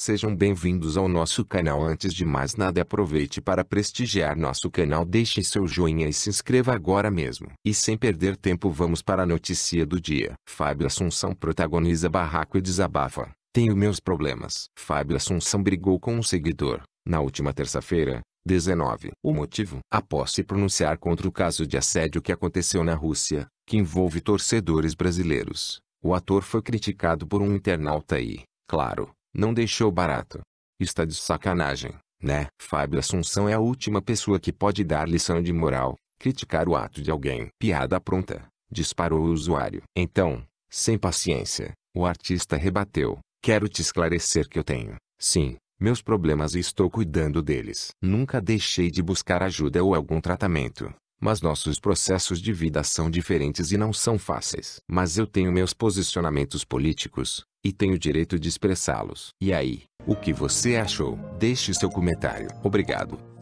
Sejam bem-vindos ao nosso canal. Antes de mais nada, aproveite para prestigiar nosso canal, deixe seu joinha e se inscreva agora mesmo. E sem perder tempo, vamos para a notícia do dia. Fábio Assunção protagoniza barraco e desabafa. Tenho meus problemas. Fábio Assunção brigou com um seguidor na última terça-feira, 19. O motivo? Após se pronunciar contra o caso de assédio que aconteceu na Rússia, que envolve torcedores brasileiros, o ator foi criticado por um internauta e, claro, não deixou barato. Está de sacanagem, né? Fábio Assunção é a última pessoa que pode dar lição de moral, criticar o ato de alguém. Piada pronta, disparou o usuário. Então, sem paciência, o artista rebateu. Quero te esclarecer que eu tenho, sim, meus problemas e estou cuidando deles. Nunca deixei de buscar ajuda ou algum tratamento, mas nossos processos de vida são diferentes e não são fáceis. Mas eu tenho meus posicionamentos políticos, e tem o direito de expressá-los. E aí, o que você achou? Deixe seu comentário. Obrigado.